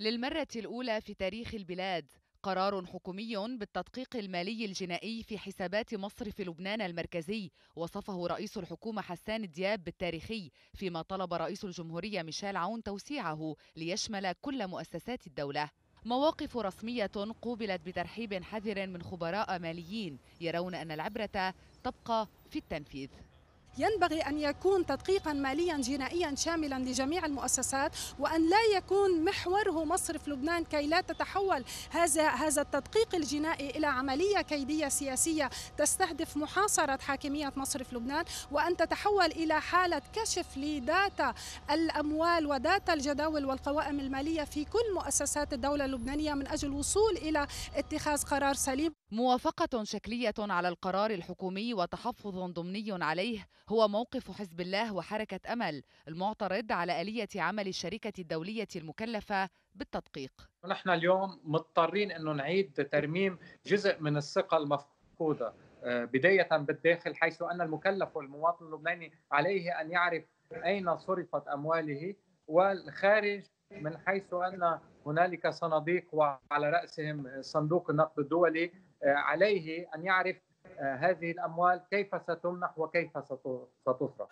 للمرة الأولى في تاريخ البلاد قرار حكومي بالتدقيق المالي الجنائي في حسابات مصرف لبنان المركزي وصفه رئيس الحكومة حسان دياب بالتاريخي فيما طلب رئيس الجمهورية ميشيل عون توسيعه ليشمل كل مؤسسات الدولة مواقف رسمية قوبلت بترحيب حذر من خبراء ماليين يرون أن العبرة تبقى في التنفيذ ينبغي أن يكون تدقيقا ماليا جنائيا شاملا لجميع المؤسسات وأن لا يكون محوره مصرف لبنان كي لا تتحول هذا هذا التدقيق الجنائي إلى عملية كيدية سياسية تستهدف محاصرة حاكمية مصرف لبنان وأن تتحول إلى حالة كشف لداتا الأموال وداتا الجداول والقوائم المالية في كل مؤسسات الدولة اللبنانية من أجل الوصول إلى اتخاذ قرار سليم موافقة شكلية على القرار الحكومي وتحفظ ضمني عليه هو موقف حزب الله وحركة أمل المعترض على آلية عمل الشركة الدولية المكلفة بالتدقيق. نحن اليوم مضطرين أنه نعيد ترميم جزء من الثقة المفقودة آه، بداية بالداخل حيث أن المكلف والمواطن اللبناني عليه أن يعرف أين صرفت أمواله والخارج من حيث ان هنالك صناديق وعلى راسهم صندوق النقد الدولي آه، عليه ان يعرف آه، هذه الاموال كيف ستمنح وكيف ستصرف.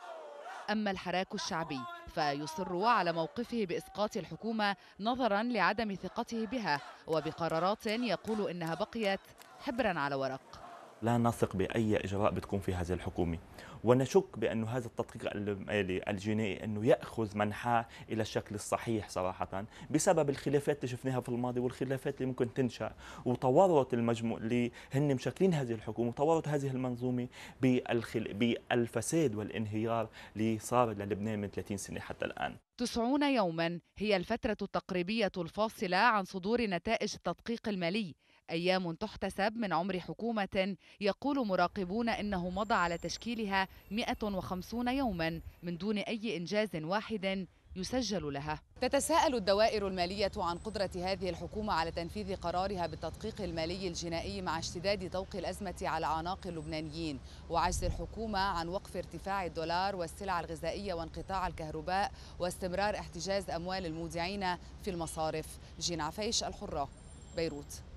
أما الحراك الشعبي فيصر على موقفه بإسقاط الحكومة نظرا لعدم ثقته بها وبقرارات يقول إنها بقيت حبرا على ورق لا نثق بأي إجراء بتقوم فيه هذه الحكومة ونشك بانه هذا التدقيق المالي الجنائي أنه يأخذ منحاه إلى الشكل الصحيح صراحة بسبب الخلافات اللي شفناها في الماضي والخلافات اللي ممكن تنشأ وتورط المجموع اللي هن مشكلين هذه الحكومة وتورط هذه المنظومة بالخل... بالفساد والانهيار اللي صار للبنان من 30 سنة حتى الآن 90 يوما هي الفترة التقريبية الفاصلة عن صدور نتائج التدقيق المالي أيام تحتسب من عمر حكومة يقول مراقبون إنه مضى على تشكيلها 150 يوما من دون أي إنجاز واحد يسجل لها تتساءل الدوائر المالية عن قدرة هذه الحكومة على تنفيذ قرارها بالتدقيق المالي الجنائي مع اشتداد طوق الأزمة على أعناق اللبنانيين وعجز الحكومة عن وقف ارتفاع الدولار والسلع الغذائية وانقطاع الكهرباء واستمرار احتجاز أموال المودعين في المصارف جين عفيش الحرة بيروت